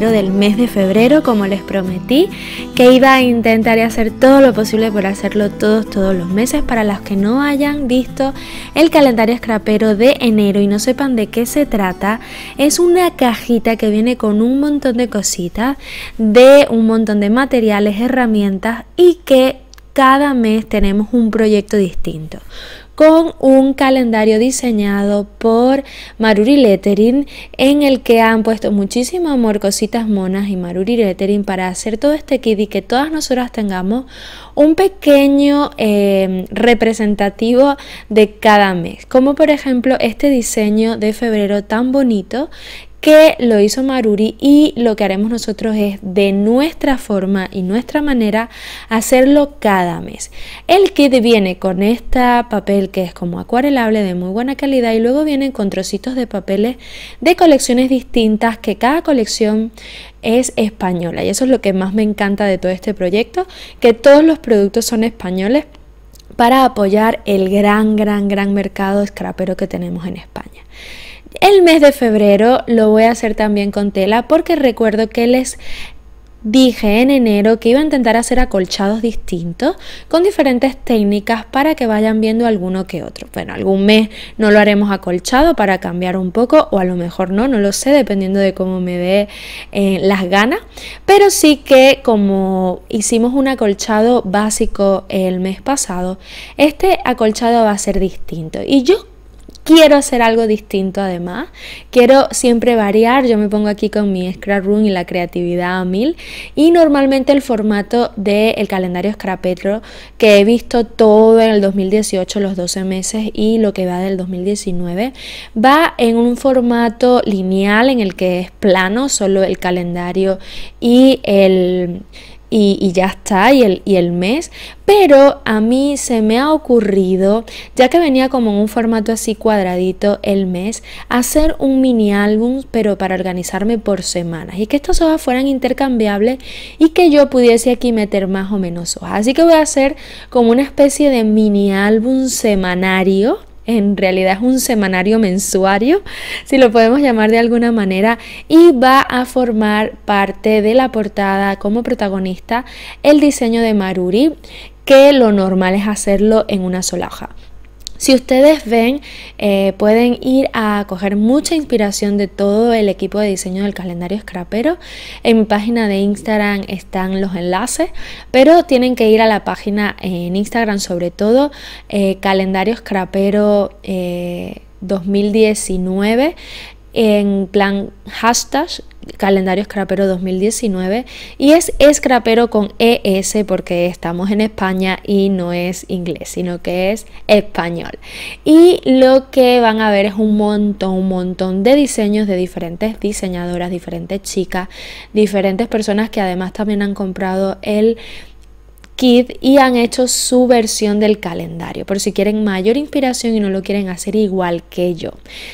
del mes de febrero, como les prometí, que iba a intentar hacer todo lo posible por hacerlo todos, todos los meses, para los que no hayan visto el calendario scrapero de enero y no sepan de qué se trata, es una cajita que viene con un montón de cositas, de un montón de materiales, herramientas y que cada mes tenemos un proyecto distinto con un calendario diseñado por Maruri Lettering en el que han puesto muchísimo amor cositas monas y Maruri Lettering para hacer todo este kit y que todas nosotras tengamos un pequeño em, representativo de cada mes como por ejemplo este diseño de febrero tan bonito que lo hizo Maruri y lo que haremos nosotros es de nuestra forma y nuestra manera hacerlo cada mes. El kit viene con este papel que es como acuarelable de muy buena calidad y luego vienen con trocitos de papeles de colecciones distintas que cada colección es española y eso es lo que más me encanta de todo este proyecto, que todos los productos son españoles para apoyar el gran, gran, gran mercado scrapero que tenemos en España. El mes de febrero lo voy a hacer también con tela porque recuerdo que les dije en enero que iba a intentar hacer acolchados distintos con diferentes técnicas para que vayan viendo alguno que otro. Bueno, algún mes no lo haremos acolchado para cambiar un poco o a lo mejor no, no lo sé, dependiendo de cómo me dé eh, las ganas. Pero sí que como hicimos un acolchado básico el mes pasado, este acolchado va a ser distinto. Y yo quiero hacer algo distinto además, quiero siempre variar, yo me pongo aquí con mi scrap room y la creatividad a mil y normalmente el formato del calendario Scrapetro que he visto todo en el 2018, los 12 meses y lo que va del 2019, va en un formato lineal en el que es plano, solo el calendario y el y, ya está, y el, y el mes. Pero a mí se me ha ocurrido, ya que venía como en un formato así cuadradito el mes, hacer un mini álbum, pero para organizarme por semanas. Y que estas hojas fueran intercambiables y que yo pudiese aquí meter más o menos hojas. Así que voy a hacer como una especie de mini álbum semanario en realidad es un semanario mensuario, si lo podemos llamar de alguna manera, y va a formar parte de la portada como protagonista el diseño de Maruri, que lo normal es hacerlo en una sola hoja. Si ustedes ven, eh, pueden ir a coger mucha inspiración de todo el equipo de diseño del calendario Scrapero. En mi página de Instagram están los enlaces, pero tienen que ir a la página en Instagram, sobre todo eh, calendario Scrapero 2019 eh, en plan hashtag calendario Scrapero 2019 y es Scrapero con ES porque estamos en España y no es inglés, sino que es español. Y lo que van a ver es un montón, un montón de diseños de diferentes diseñadoras, diferentes chicas, diferentes personas que además también han comprado el Kid y han hecho su versión del calendario, por si quieren mayor inspiración y no lo quieren hacer igual que yo.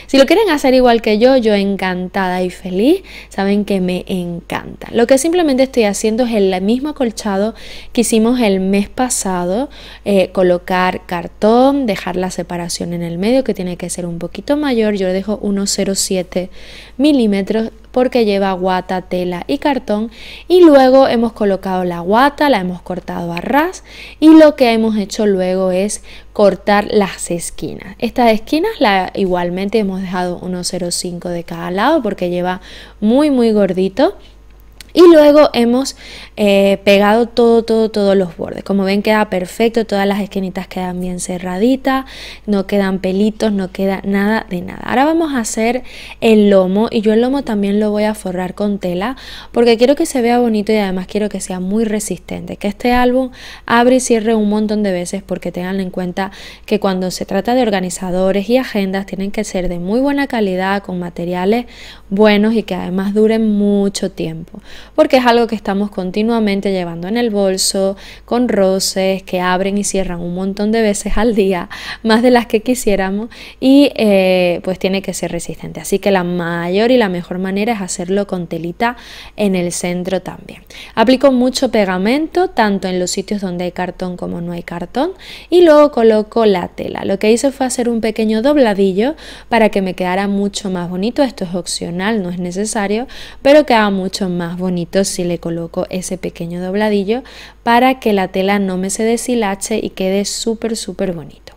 Si lo quieren hacer igual que yo, yo encantada y feliz, saben que me encanta. Lo que simplemente estoy haciendo es el mismo acolchado que hicimos el mes pasado, eh, colocar cartón, dejar la separación en el medio que tiene que ser un poquito mayor, yo le dejo 0,7 milímetros porque lleva guata, tela y cartón y luego hemos colocado la guata, la hemos cortado a ras y lo que hemos hecho luego es cortar las esquinas. Estas esquinas la, igualmente hemos dejado 1,05 de cada lado porque lleva muy muy gordito y luego hemos eh, pegado todo, todo, todos los bordes. Como ven queda perfecto, todas las esquinitas quedan bien cerraditas, no quedan pelitos, no queda nada de nada. Ahora vamos a hacer el lomo y yo el lomo también lo voy a forrar con tela porque quiero que se vea bonito y además quiero que sea muy resistente. Que este álbum abre y cierre un montón de veces porque tengan en cuenta que cuando se trata de organizadores y agendas tienen que ser de muy buena calidad, con materiales buenos y que además duren mucho tiempo porque es algo que estamos continuamente llevando en el bolso, con roces que abren y cierran un montón de veces al día, más de las que quisiéramos, y eh, pues tiene que ser resistente. Así que la mayor y la mejor manera es hacerlo con telita en el centro también. Aplico mucho pegamento, tanto en los sitios donde hay cartón como no hay cartón, y luego coloco la tela. Lo que hice fue hacer un pequeño dobladillo para que me quedara mucho más bonito. Esto es opcional, no es necesario, pero queda mucho más bonito bonito si le coloco ese pequeño dobladillo para que la tela no me se deshilache y quede súper súper bonito.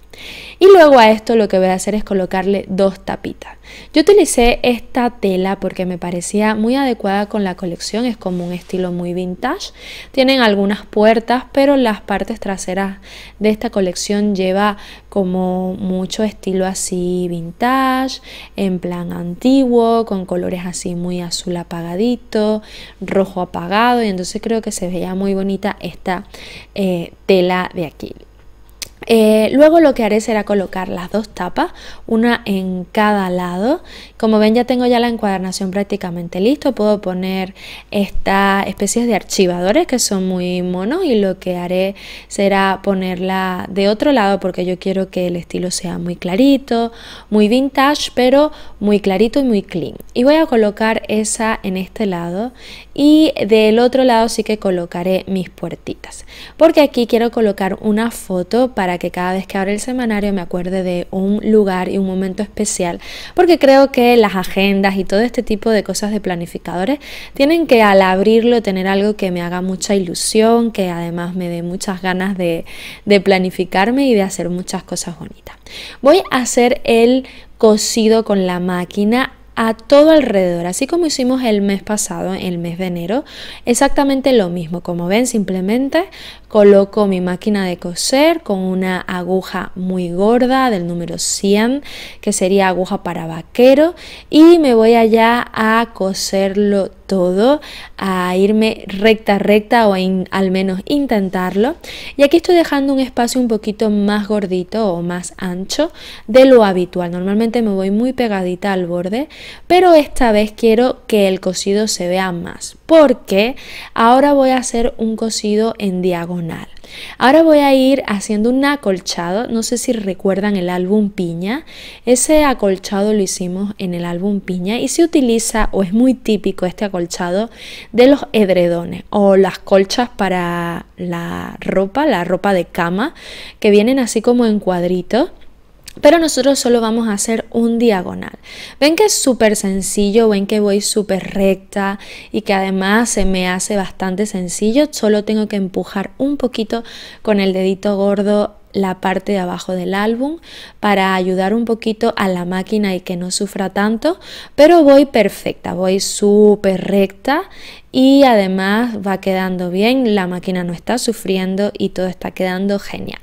Y luego a esto lo que voy a hacer es colocarle dos tapitas. Yo utilicé esta tela porque me parecía muy adecuada con la colección, es como un estilo muy vintage. Tienen algunas puertas, pero las partes traseras de esta colección lleva como mucho estilo así vintage, en plan antiguo, con colores así muy azul apagadito, rojo apagado y entonces creo que se veía muy bonita esta eh, tela de aquí. Eh, luego lo que haré será colocar las dos tapas, una en cada lado. Como ven ya tengo ya la encuadernación prácticamente listo. Puedo poner estas especies de archivadores que son muy monos y lo que haré será ponerla de otro lado porque yo quiero que el estilo sea muy clarito, muy vintage, pero muy clarito y muy clean. Y voy a colocar esa en este lado y del otro lado sí que colocaré mis puertitas porque aquí quiero colocar una foto para que cada vez que abre el semanario me acuerde de un lugar y un momento especial, porque creo que las agendas y todo este tipo de cosas de planificadores tienen que al abrirlo tener algo que me haga mucha ilusión, que además me dé muchas ganas de, de planificarme y de hacer muchas cosas bonitas. Voy a hacer el cosido con la máquina a todo alrededor, así como hicimos el mes pasado, el mes de enero, exactamente lo mismo, como ven, simplemente Coloco mi máquina de coser con una aguja muy gorda del número 100, que sería aguja para vaquero, y me voy allá a coserlo todo, a irme recta, recta o al menos intentarlo. Y aquí estoy dejando un espacio un poquito más gordito o más ancho de lo habitual. Normalmente me voy muy pegadita al borde, pero esta vez quiero que el cosido se vea más porque ahora voy a hacer un cosido en diagonal. Ahora voy a ir haciendo un acolchado, no sé si recuerdan el álbum piña, ese acolchado lo hicimos en el álbum piña y se utiliza o es muy típico este acolchado de los edredones o las colchas para la ropa, la ropa de cama, que vienen así como en cuadritos pero nosotros solo vamos a hacer un diagonal. Ven que es súper sencillo, ven que voy súper recta y que además se me hace bastante sencillo, solo tengo que empujar un poquito con el dedito gordo la parte de abajo del álbum para ayudar un poquito a la máquina y que no sufra tanto, pero voy perfecta, voy súper recta y además va quedando bien, la máquina no está sufriendo y todo está quedando genial.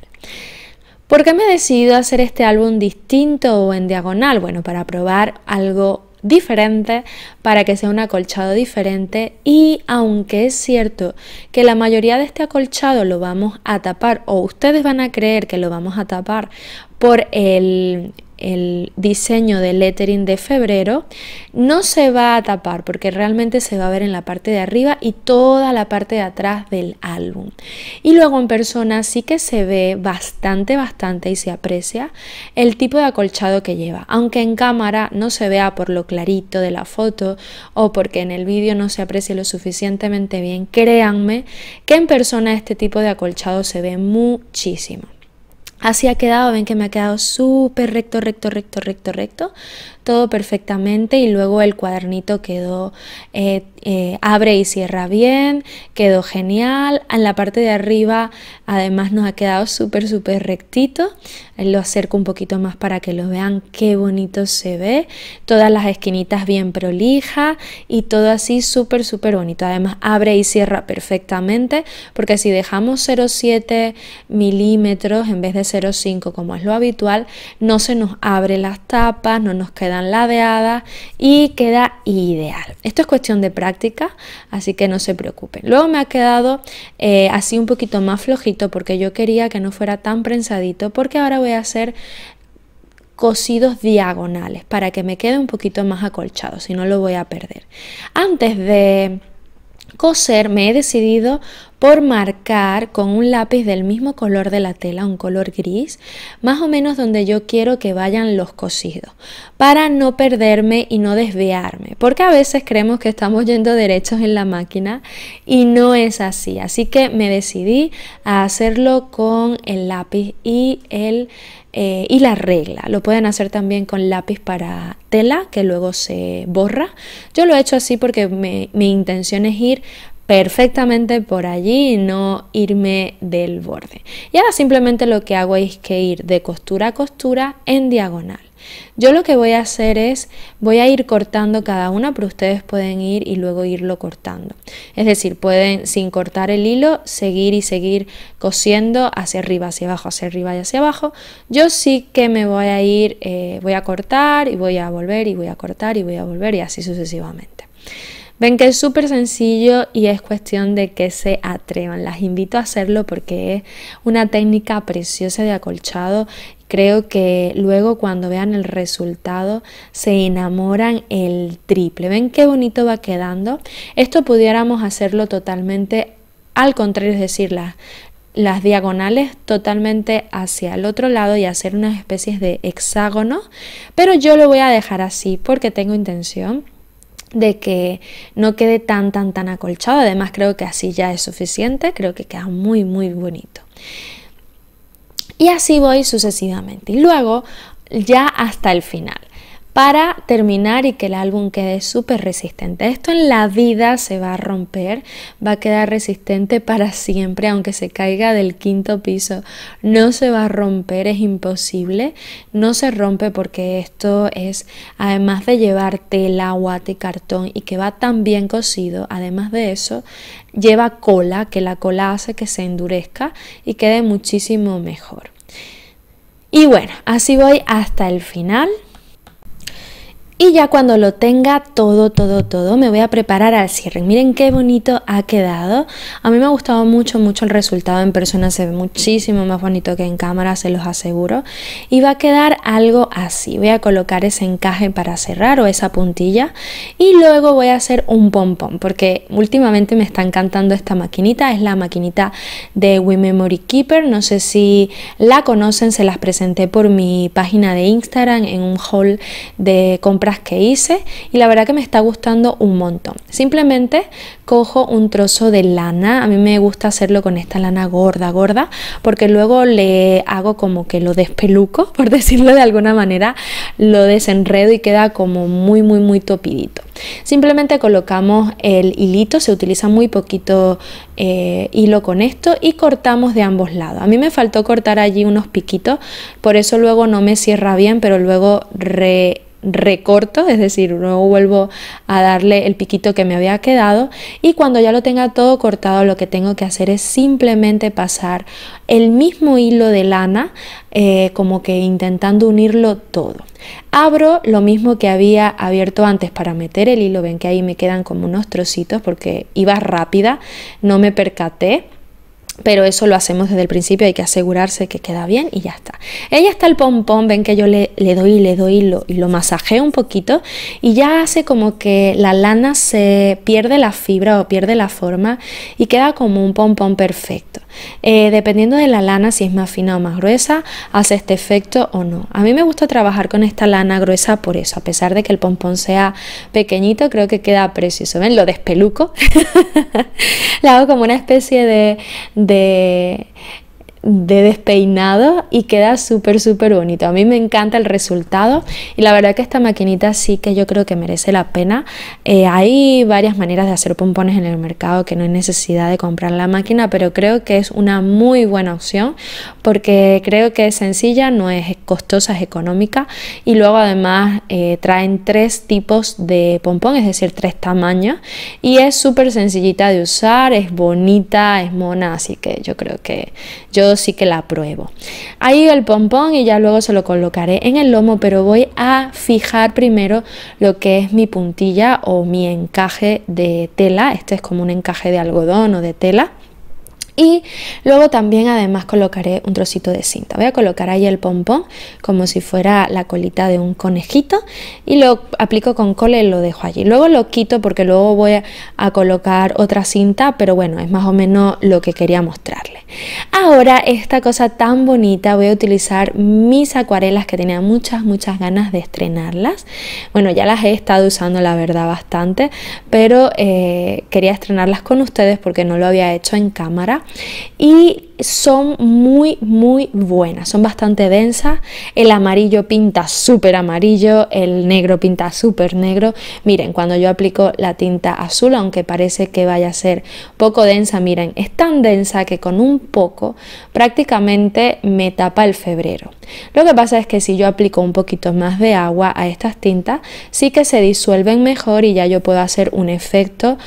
¿Por qué me he decidido hacer este álbum distinto o en diagonal? Bueno, para probar algo diferente, para que sea un acolchado diferente y aunque es cierto que la mayoría de este acolchado lo vamos a tapar o ustedes van a creer que lo vamos a tapar por el el diseño de lettering de febrero, no se va a tapar porque realmente se va a ver en la parte de arriba y toda la parte de atrás del álbum. Y luego en persona sí que se ve bastante, bastante y se aprecia el tipo de acolchado que lleva. Aunque en cámara no se vea por lo clarito de la foto o porque en el vídeo no se aprecia lo suficientemente bien, créanme que en persona este tipo de acolchado se ve muchísimo. Así ha quedado, ven que me ha quedado súper recto, recto, recto, recto, recto, todo perfectamente y luego el cuadernito quedó, eh, eh, abre y cierra bien, quedó genial, en la parte de arriba además nos ha quedado súper, súper rectito, lo acerco un poquito más para que lo vean qué bonito se ve, todas las esquinitas bien prolija y todo así súper, súper bonito, además abre y cierra perfectamente porque si dejamos 0,7 milímetros en vez de 05 como es lo habitual, no se nos abre las tapas, no nos quedan ladeadas y queda ideal. Esto es cuestión de práctica, así que no se preocupen. Luego me ha quedado eh, así un poquito más flojito porque yo quería que no fuera tan prensadito porque ahora voy a hacer cosidos diagonales para que me quede un poquito más acolchado, si no lo voy a perder. Antes de coser me he decidido por marcar con un lápiz del mismo color de la tela, un color gris, más o menos donde yo quiero que vayan los cosidos, para no perderme y no desviarme, porque a veces creemos que estamos yendo derechos en la máquina y no es así, así que me decidí a hacerlo con el lápiz y el... Eh, y la regla. Lo pueden hacer también con lápiz para tela que luego se borra. Yo lo he hecho así porque mi intención es ir perfectamente por allí y no irme del borde. Y ahora simplemente lo que hago es que ir de costura a costura en diagonal. Yo lo que voy a hacer es, voy a ir cortando cada una, pero ustedes pueden ir y luego irlo cortando. Es decir, pueden sin cortar el hilo seguir y seguir cosiendo hacia arriba, hacia abajo, hacia arriba y hacia abajo. Yo sí que me voy a ir, eh, voy a cortar y voy a volver y voy a cortar y voy a volver y así sucesivamente. Ven que es súper sencillo y es cuestión de que se atrevan. Las invito a hacerlo porque es una técnica preciosa de acolchado. Creo que luego cuando vean el resultado se enamoran el triple. Ven qué bonito va quedando. Esto pudiéramos hacerlo totalmente al contrario, es decir, las, diagonales totalmente hacia el otro lado y hacer unas especies de hexágonos, pero yo lo voy a dejar así porque tengo intención de que no quede tan tan tan acolchado. Además creo que así ya es suficiente, creo que queda muy muy bonito. Y así voy sucesivamente. Y luego ya hasta el final para terminar y que el álbum quede súper resistente. Esto en la vida se va a romper, va a quedar resistente para siempre, aunque se caiga del quinto piso, no se va a romper, es imposible, no se rompe porque esto es, además de llevar tela, guate, cartón y que va tan bien cosido, además de eso, lleva cola, que la cola hace que se endurezca y quede muchísimo mejor. Y bueno, así voy hasta el final. Y ya cuando lo tenga todo, todo, todo, me voy a preparar al cierre. Miren qué bonito ha quedado. A mí me ha gustado mucho, mucho el resultado. En persona se ve muchísimo más bonito que en cámara, se los aseguro. Y va a quedar algo así. Voy a colocar ese encaje para cerrar o esa puntilla. Y luego voy a hacer un pompón, porque últimamente me está encantando esta maquinita. Es la maquinita de We Memory Keeper. No sé si la conocen, se las presenté por mi página de Instagram en un haul de compras que hice y la verdad que me está gustando un montón. Simplemente cojo un trozo de lana, a mí me gusta hacerlo con esta lana gorda, gorda, porque luego le hago como que lo despeluco, por decirlo de alguna manera, lo desenredo y queda como muy, muy, muy topidito. Simplemente colocamos el hilito, se utiliza muy poquito eh, hilo con esto y cortamos de ambos lados. A mí me faltó cortar allí unos piquitos, por eso luego no me cierra bien, pero luego re recorto, es decir, no vuelvo a darle el piquito que me había quedado y cuando ya lo tenga todo cortado lo que tengo que hacer es simplemente pasar el mismo hilo de lana eh, como que intentando unirlo todo. Abro lo mismo que había abierto antes para meter el hilo, ven que ahí me quedan como unos trocitos porque iba rápida, no me percaté pero eso lo hacemos desde el principio, hay que asegurarse que queda bien y ya está. Ella está el pompón, ven que yo le, le doy, le doy y lo masajeo un poquito y ya hace como que la lana se pierde la fibra o pierde la forma y queda como un pompón perfecto. Eh, dependiendo de la lana, si es más fina o más gruesa, hace este efecto o no. A mí me gusta trabajar con esta lana gruesa por eso, a pesar de que el pompón sea pequeñito, creo que queda precioso. ¿Ven? Lo despeluco. la hago como una especie de de despeinado y queda súper súper bonito a mí me encanta el resultado y la verdad que esta maquinita sí que yo creo que merece la pena eh, hay varias maneras de hacer pompones en el mercado que no hay necesidad de comprar la máquina pero creo que es una muy buena opción porque creo que es sencilla no es costosa es económica y luego además eh, traen tres tipos de pompón es decir tres tamaños y es súper sencillita de usar es bonita es mona así que yo creo que yo sí que la pruebo. Ahí el pompón y ya luego se lo colocaré en el lomo, pero voy a fijar primero lo que es mi puntilla o mi encaje de tela. Este es como un encaje de algodón o de tela. Y luego también además colocaré un trocito de cinta. Voy a colocar ahí el pompón como si fuera la colita de un conejito y lo aplico con cola y lo dejo allí. Luego lo quito porque luego voy a, colocar otra cinta, pero bueno, es más o menos lo que quería mostrarles Ahora esta cosa tan bonita voy a utilizar mis acuarelas que tenía muchas, muchas ganas de estrenarlas. Bueno, ya las he estado usando la verdad bastante, pero eh, quería estrenarlas con ustedes porque no lo había hecho en cámara y son muy, muy buenas, son bastante densas. El amarillo pinta súper amarillo, el negro pinta súper negro. Miren, cuando yo aplico la tinta azul, aunque parece que vaya a ser poco densa, miren, es tan densa que con un poco prácticamente me tapa el febrero. Lo que pasa es que si yo aplico un poquito más de agua a estas tintas, sí que se disuelven mejor y ya yo puedo hacer un efecto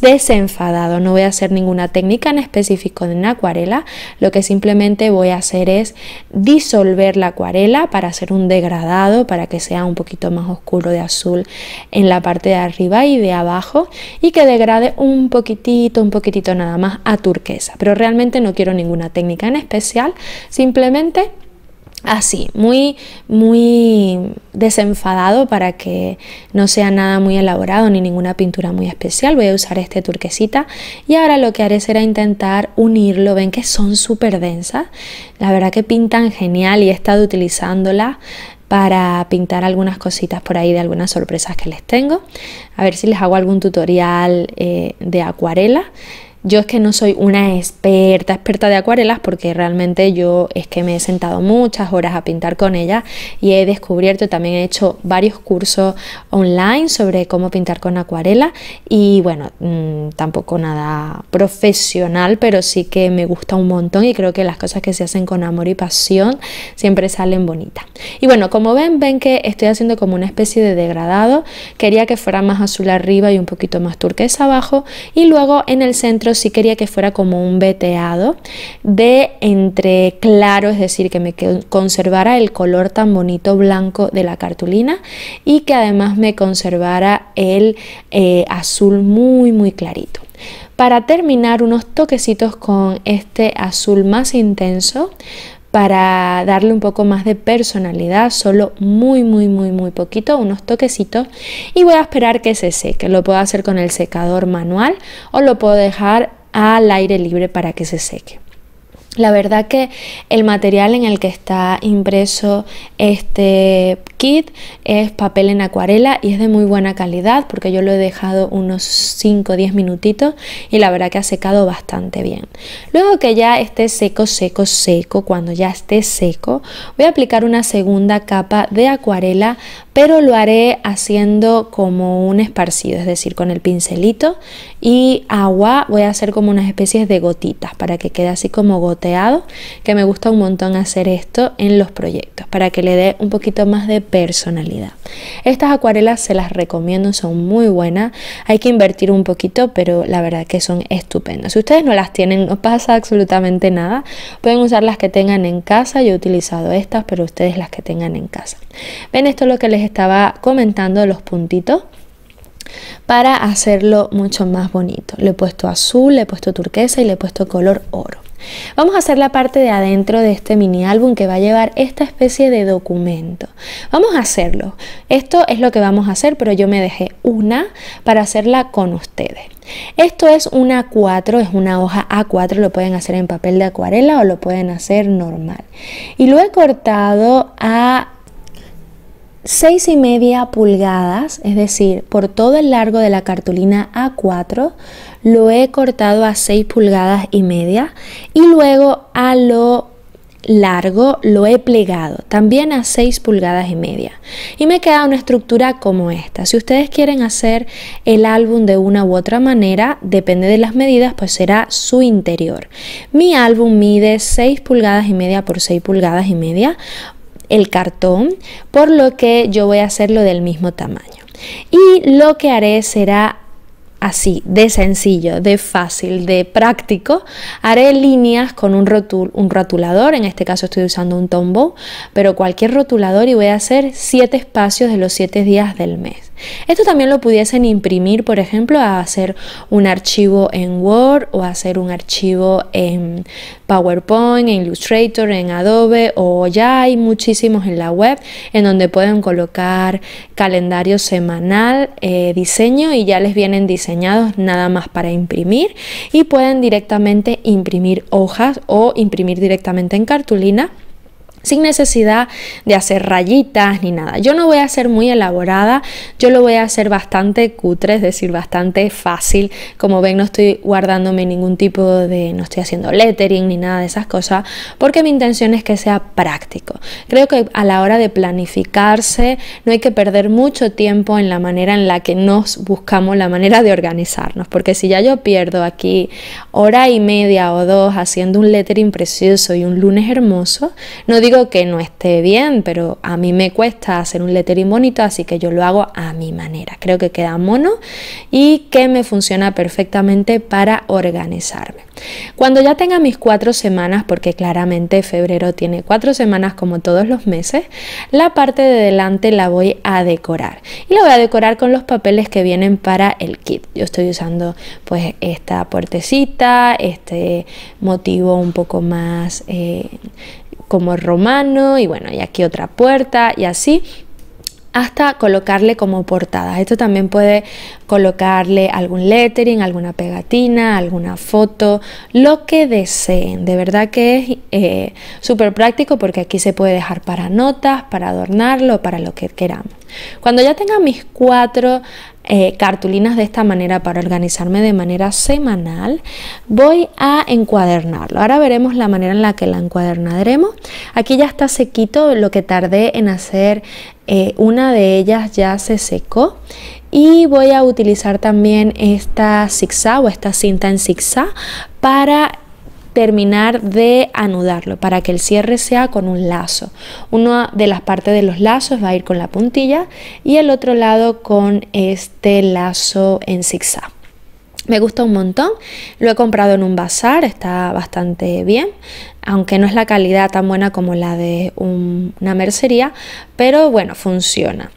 desenfadado. No voy a hacer ninguna técnica en específico en acuarela, lo que simplemente voy a hacer es disolver la acuarela para hacer un degradado, para que sea un poquito más oscuro de azul en la parte de arriba y de abajo y que degrade un poquitito, un poquitito nada más a turquesa. Pero realmente no quiero ninguna técnica en especial, simplemente así, muy, muy desenfadado para que no sea nada muy elaborado ni ninguna pintura muy especial. Voy a usar este turquesita y ahora lo que haré será intentar unirlo. Ven que son súper densas, la verdad que pintan genial y he estado utilizándolas para pintar algunas cositas por ahí de algunas sorpresas que les tengo. A ver si les hago algún tutorial eh, de acuarela. Yo es que no soy una experta, experta de acuarelas, porque realmente yo es que me he sentado muchas horas a pintar con ellas y he descubierto, también he hecho varios cursos online sobre cómo pintar con acuarela y bueno, mm, tampoco nada profesional, pero sí que me gusta un montón y creo que las cosas que se hacen con amor y pasión siempre salen bonitas. Y bueno, como ven, ven que estoy haciendo como una especie de degradado, quería que fuera más azul arriba y un poquito más turquesa abajo y luego en el centro si sí quería que fuera como un veteado de entre claro, es decir, que me conservara el color tan bonito blanco de la cartulina y que además me conservara el eh, azul muy muy clarito. Para terminar unos toquecitos con este azul más intenso, para darle un poco más de personalidad, solo muy, muy, muy, muy poquito, unos toquecitos. Y voy a esperar que se seque. Lo puedo hacer con el secador manual o lo puedo dejar al aire libre para que se seque. La verdad que el material en el que está impreso este es papel en acuarela y es de muy buena calidad porque yo lo he dejado unos 5 o 10 minutitos y la verdad que ha secado bastante bien. Luego que ya esté seco, seco, seco, cuando ya esté seco, voy a aplicar una segunda capa de acuarela, pero lo haré haciendo como un esparcido, es decir, con el pincelito y agua voy a hacer como unas especies de gotitas para que quede así como goteado, que me gusta un montón hacer esto en los proyectos, para que le dé un poquito más de personalidad. Estas acuarelas se las recomiendo, son muy buenas. Hay que invertir un poquito, pero la verdad que son estupendas. Si ustedes no las tienen, no pasa absolutamente nada. Pueden usar las que tengan en casa. Yo he utilizado estas, pero ustedes las que tengan en casa. Ven, esto es lo que les estaba comentando, los puntitos para hacerlo mucho más bonito. Le he puesto azul, le he puesto turquesa y le he puesto color oro. Vamos a hacer la parte de adentro de este mini álbum que va a llevar esta especie de documento. Vamos a hacerlo. Esto es lo que vamos a hacer, pero yo me dejé una para hacerla con ustedes. Esto es una A4, es una hoja A4, lo pueden hacer en papel de acuarela o lo pueden hacer normal. Y lo he cortado a 6 y media pulgadas, es decir, por todo el largo de la cartulina A4, lo he cortado a 6 pulgadas y media y luego a lo largo lo he plegado también a 6 pulgadas y media y me queda una estructura como esta si ustedes quieren hacer el álbum de una u otra manera depende de las medidas pues será su interior mi álbum mide 6 pulgadas y media por 6 pulgadas y media el cartón, por lo que yo voy a hacerlo del mismo tamaño. Y lo que haré será así, de sencillo, de fácil, de práctico. Haré líneas con un, rotul un rotulador, en este caso estoy usando un Tombow, pero cualquier rotulador y voy a hacer 7 espacios de los 7 días del mes. Esto también lo pudiesen imprimir, por ejemplo, a hacer un archivo en Word o hacer un archivo en PowerPoint, en Illustrator, en Adobe o ya hay muchísimos en la web en donde pueden colocar calendario semanal, eh, diseño y ya les vienen diseñados nada más para imprimir y pueden directamente imprimir hojas o imprimir directamente en cartulina sin necesidad de hacer rayitas ni nada. Yo no voy a ser muy elaborada, yo lo voy a hacer bastante cutre, es decir, bastante fácil. Como ven, no estoy guardándome ningún tipo de, no estoy haciendo lettering ni nada de esas cosas, porque mi intención es que sea práctico. Creo que a la hora de planificarse no hay que perder mucho tiempo en la manera en la que nos buscamos la manera de organizarnos, porque si ya yo pierdo aquí hora y media o dos haciendo un lettering precioso y un lunes hermoso, no digo que no esté bien, pero a mí me cuesta hacer un lettering bonito, así que yo lo hago a mi manera. Creo que queda mono y que me funciona perfectamente para organizarme. Cuando ya tenga mis cuatro semanas, porque claramente febrero tiene cuatro semanas como todos los meses, la parte de delante la voy a decorar. Y la voy a decorar con los papeles que vienen para el kit. Yo estoy usando pues esta puertecita, este motivo un poco más... Eh, como romano y bueno, y aquí otra puerta y así hasta colocarle como portada Esto también puede colocarle algún lettering, alguna pegatina, alguna foto, lo que deseen. De verdad que es eh, súper práctico porque aquí se puede dejar para notas, para adornarlo, para lo que queramos. Cuando ya tenga mis cuatro eh, cartulinas de esta manera para organizarme de manera semanal, voy a encuadernarlo. Ahora veremos la manera en la que la encuadernaremos. Aquí ya está sequito, lo que tardé en hacer eh, una de ellas ya se secó. Y voy a utilizar también esta zigzag o esta cinta en zigzag para terminar de anudarlo para que el cierre sea con un lazo. Una de las partes de los lazos va a ir con la puntilla y el otro lado con este lazo en zigzag. Me gusta un montón, lo he comprado en un bazar, está bastante bien, aunque no es la calidad tan buena como la de una mercería, pero bueno, funciona.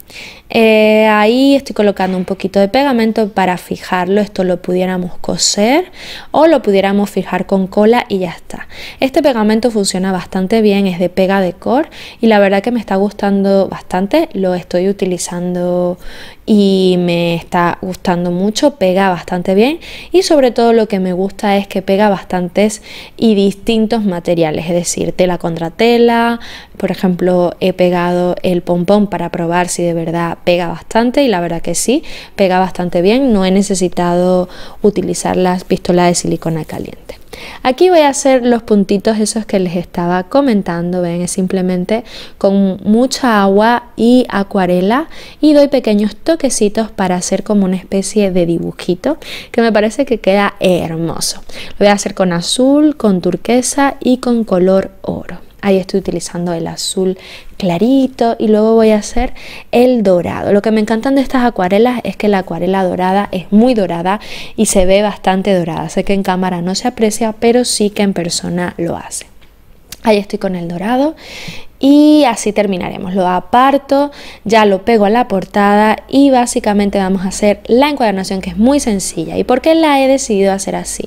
Eh, ahí estoy colocando un poquito de pegamento para fijarlo. Esto lo pudiéramos coser o lo pudiéramos fijar con cola y ya está. Este pegamento funciona bastante bien, es de pega decor y la verdad que me está gustando bastante. Lo estoy utilizando y me está gustando mucho, pega bastante bien y sobre todo lo que me gusta es que pega bastantes y distintos materiales, es decir, tela contra tela, por ejemplo he pegado el pompón para probar si de verdad pega bastante y la verdad que sí, pega bastante bien. No he necesitado utilizar las pistolas de silicona caliente. Aquí voy a hacer los puntitos esos que les estaba comentando, ven, es simplemente con mucha agua y acuarela y doy pequeños toquecitos para hacer como una especie de dibujito que me parece que queda hermoso. Lo voy a hacer con azul, con turquesa y con color oro. Ahí estoy utilizando el azul clarito y luego voy a hacer el dorado. Lo que me encantan de estas acuarelas es que la acuarela dorada es muy dorada y se ve bastante dorada. Sé que en cámara no se aprecia, pero sí que en persona lo hace. Ahí estoy con el dorado y así terminaremos. Lo aparto, ya lo pego a la portada y básicamente vamos a hacer la encuadernación que es muy sencilla. ¿Y por qué la he decidido hacer así?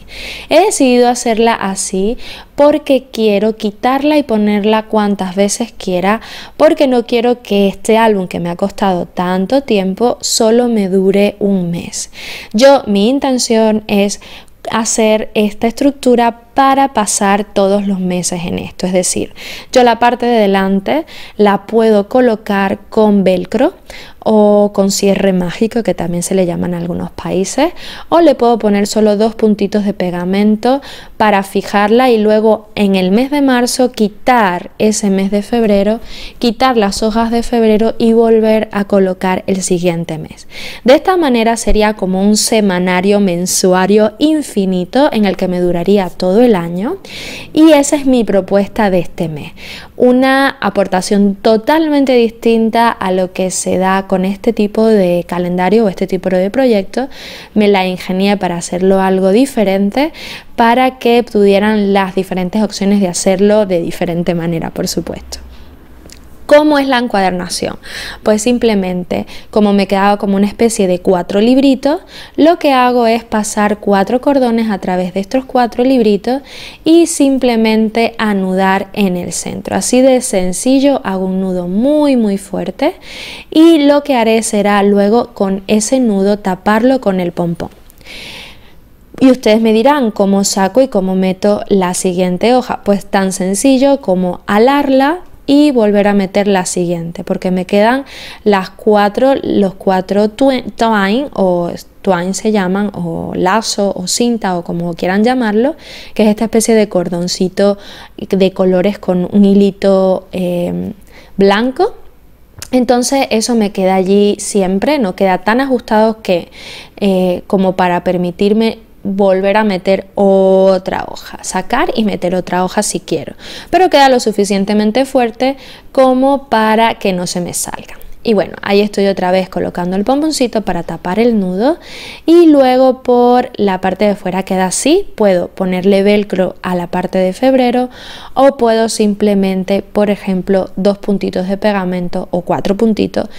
He decidido hacerla así porque quiero quitarla y ponerla cuantas veces quiera porque no quiero que este álbum que me ha costado tanto tiempo solo me dure un mes. Yo, mi intención es hacer esta estructura para pasar todos los meses en esto. Es decir, yo la parte de delante la puedo colocar con velcro o con cierre mágico que también se le llama en algunos países o le puedo poner solo dos puntitos de pegamento para fijarla y luego en el mes de marzo quitar ese mes de febrero, quitar las hojas de febrero y volver a colocar el siguiente mes. De esta manera sería como un semanario mensuario infinito en el que me duraría todo el año y esa es mi propuesta de este mes. Una aportación totalmente distinta a lo que se da con este tipo de calendario o este tipo de proyecto, me la ingenié para hacerlo algo diferente, para que tuvieran las diferentes opciones de hacerlo de diferente manera, por supuesto. ¿Cómo es la encuadernación? Pues simplemente, como me quedaba como una especie de cuatro libritos, lo que hago es pasar cuatro cordones a través de estos cuatro libritos y simplemente anudar en el centro. Así de sencillo, hago un nudo muy muy fuerte y lo que haré será luego con ese nudo taparlo con el pompón. Y ustedes me dirán cómo saco y cómo meto la siguiente hoja. Pues tan sencillo como alarla y volver a meter la siguiente porque me quedan las cuatro los cuatro twine o twine se llaman o lazo o cinta o como quieran llamarlo que es esta especie de cordoncito de colores con un hilito em, blanco entonces eso me queda allí siempre, no queda tan ajustado que eh, como para permitirme volver a meter otra hoja, sacar y meter otra hoja si quiero, pero queda lo suficientemente fuerte como para que no se me salga. Y bueno, ahí estoy otra vez colocando el pomponcito para tapar el nudo y luego por la parte de fuera queda así, puedo ponerle velcro a la parte de febrero o puedo simplemente, por ejemplo, dos puntitos de pegamento o cuatro puntitos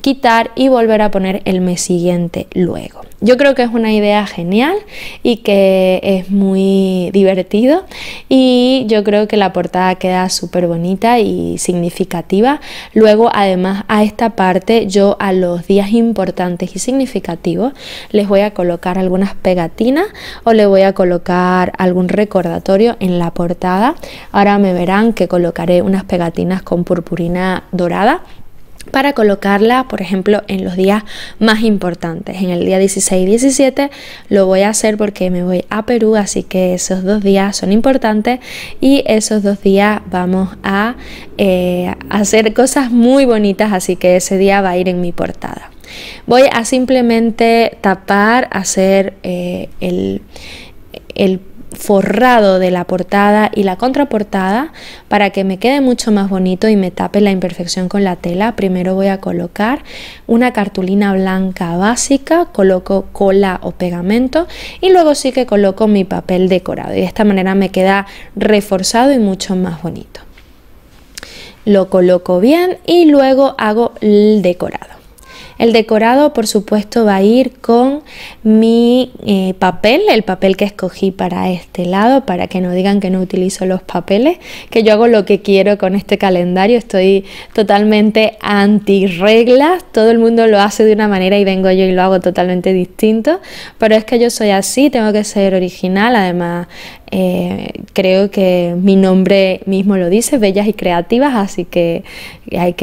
quitar y volver a poner el mes siguiente luego. Yo creo que es una idea genial y que es muy divertido y yo creo que la portada queda súper bonita y significativa. Luego además a esta parte yo a los días importantes y significativos les voy a colocar algunas pegatinas o le voy a colocar algún recordatorio en la portada. Ahora me verán que colocaré unas pegatinas con purpurina dorada para colocarla, por ejemplo, en los días más importantes. En el día 16 y 17 lo voy a hacer porque me voy a Perú, así que esos dos días son importantes y esos dos días vamos a eh, hacer cosas muy bonitas, así que ese día va a ir en mi portada. Voy a simplemente tapar, hacer eh, el, el forrado de la portada y la contraportada para que me quede mucho más bonito y me tape la imperfección con la tela primero voy a colocar una cartulina blanca básica coloco cola o pegamento y luego sí que coloco mi papel decorado y de esta manera me queda reforzado y mucho más bonito lo coloco bien y luego hago el decorado el decorado, por supuesto, va a ir con mi eh, papel, el papel que escogí para este lado, para que no digan que no utilizo los papeles, que yo hago lo que quiero con este calendario, estoy totalmente anti reglas, todo el mundo lo hace de una manera y vengo yo y lo hago totalmente distinto, pero es que yo soy así, tengo que ser original, además eh, creo que mi nombre mismo lo dice, bellas y creativas, así que hay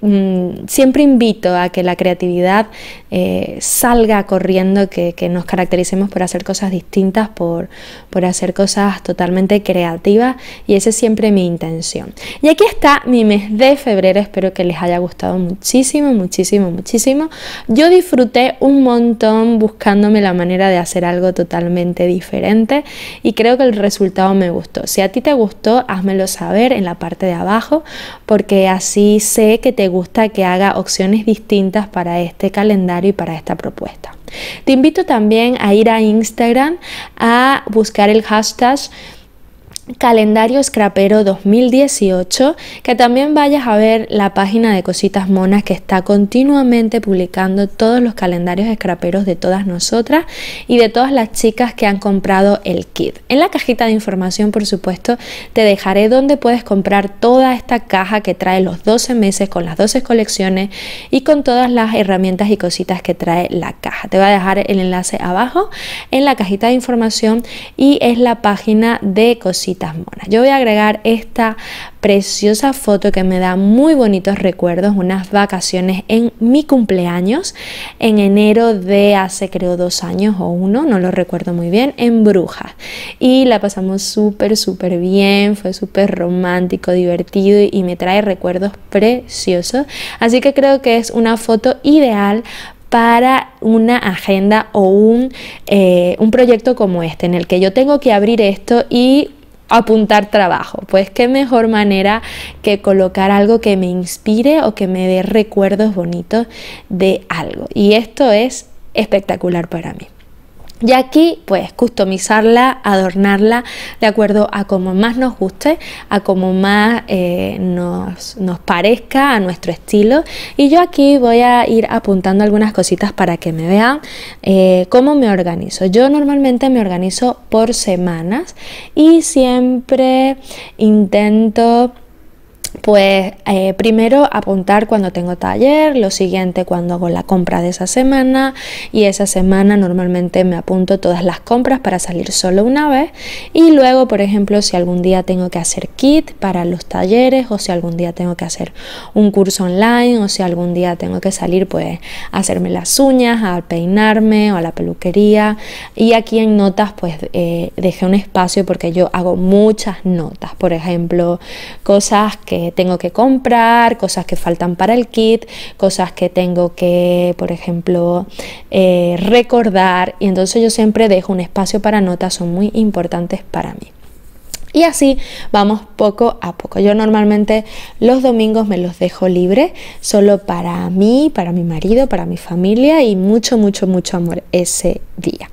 mm, siempre invito a que la creatividad eh, salga corriendo, que, nos caractericemos por hacer cosas distintas, por, por hacer cosas totalmente creativas y esa es siempre mi intención. Y aquí está mi mes de febrero, espero que les haya gustado muchísimo, muchísimo, muchísimo. Yo disfruté un montón buscándome la manera de hacer algo totalmente diferente y creo que el resultado me gustó. Si a ti te gustó, házmelo saber en la parte de abajo porque así sé que te gusta que haga opciones distintas para este calendario y para esta propuesta. Te invito también a ir a Instagram a buscar el hashtag calendario Scrapero 2018, que también vayas a ver la página de Cositas Monas que está continuamente publicando todos los calendarios Scraperos de todas nosotras y de todas las chicas que han comprado el kit. En la cajita de información, por supuesto, te dejaré donde puedes comprar toda esta caja que trae los 12 meses con las 12 colecciones y con todas las herramientas y cositas que trae la caja. Te voy a dejar el enlace abajo en la cajita de información y es la página de Cositas monas. Yo voy a agregar esta preciosa foto que me da muy bonitos recuerdos, unas vacaciones en mi cumpleaños, en enero de hace creo dos años o uno, no lo recuerdo muy bien, en Brujas. Y la pasamos súper, súper bien, fue súper romántico, divertido y me trae recuerdos preciosos. Así que creo que es una foto ideal para una agenda o un, eh, un proyecto como este, en el que yo tengo que abrir esto y apuntar trabajo. Pues qué mejor manera que colocar algo que me inspire o que me dé recuerdos bonitos de algo. Y esto es espectacular para mí. Y aquí pues customizarla, adornarla de acuerdo a como más nos guste, a como más eh, nos, parezca, a nuestro estilo. Y yo aquí voy a ir apuntando algunas cositas para que me vean eh, cómo me organizo. Yo normalmente me organizo por semanas y siempre intento pues eh, primero apuntar cuando tengo taller, lo siguiente cuando hago la compra de esa semana y esa semana normalmente me apunto todas las compras para salir solo una vez y luego por ejemplo si algún día tengo que hacer kit para los talleres o si algún día tengo que hacer un curso online o si algún día tengo que salir pues hacerme las uñas, a peinarme o a la peluquería y aquí en notas pues eh, dejé un espacio porque yo hago muchas notas, por ejemplo cosas que tengo que comprar, cosas que faltan para el kit, cosas que tengo que, por ejemplo, eh, recordar. Y entonces yo siempre dejo un espacio para notas, son muy importantes para mí. Y así vamos poco a poco. Yo normalmente los domingos me los dejo libre, solo para mí, para mi marido, para mi familia y mucho, mucho, mucho amor ese día.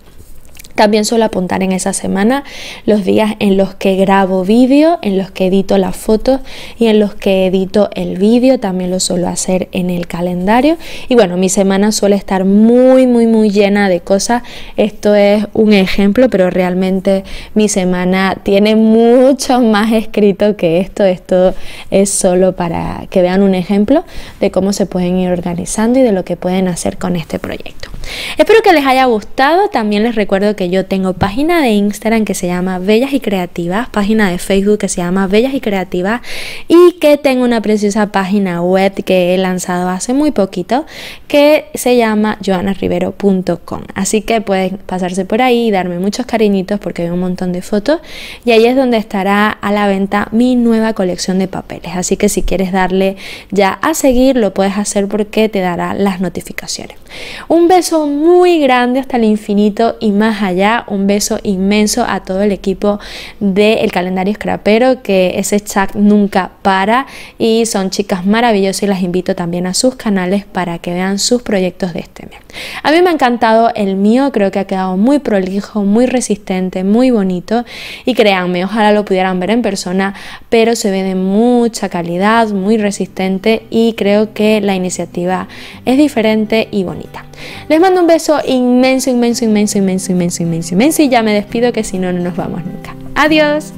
También suelo apuntar en esa semana los días en los que grabo vídeo, en los que edito las fotos y en los que edito el vídeo. También lo suelo hacer en el calendario. Y bueno, mi semana suele estar muy, muy, muy llena de cosas. Esto es un ejemplo, pero realmente mi semana tiene mucho más escrito que esto. Esto es solo para que vean un ejemplo de cómo se pueden ir organizando y de lo que pueden hacer con este proyecto. Espero que les haya gustado. También les recuerdo que yo tengo página de Instagram que se llama Bellas y Creativas, página de Facebook que se llama Bellas y Creativas y que tengo una preciosa página web que he lanzado hace muy poquito que se llama joanarribero.com. Así que puedes pasarse por ahí y darme muchos cariñitos porque veo un montón de fotos y ahí es donde estará a la venta mi nueva colección de papeles. Así que si quieres darle ya a seguir lo puedes hacer porque te dará las notificaciones. Un beso muy grande hasta el infinito y más allá un beso inmenso a todo el equipo del calendario Scrapero, que ese chat nunca para y son chicas maravillosas y las invito también a sus canales para que vean sus proyectos de este mes. A mí me ha encantado el mío, creo que ha quedado muy prolijo, muy resistente, muy bonito y créanme, ojalá lo pudieran ver en persona, pero se ve de mucha calidad, muy resistente y creo que la iniciativa es diferente y bonita. Les mando un beso inmenso, inmenso, inmenso, inmenso. inmenso inmenso, inmenso, y ya me despido que si no, no nos vamos nunca. Adiós.